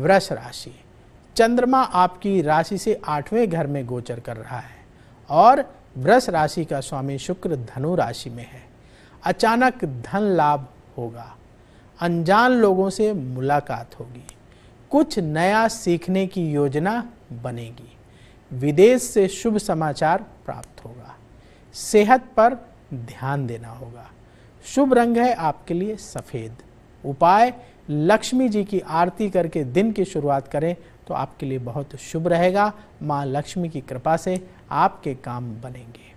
वृष राशि चंद्रमा आपकी राशि से आठवें घर में गोचर कर रहा है और वृष राशि का स्वामी शुक्र धनु राशि में है अचानक धन लाभ होगा अनजान लोगों से मुलाकात होगी कुछ नया सीखने की योजना बनेगी विदेश से शुभ समाचार प्राप्त होगा सेहत पर ध्यान देना होगा शुभ रंग है आपके लिए सफ़ेद उपाय लक्ष्मी जी की आरती करके दिन की शुरुआत करें तो आपके लिए बहुत शुभ रहेगा माँ लक्ष्मी की कृपा से आपके काम बनेंगे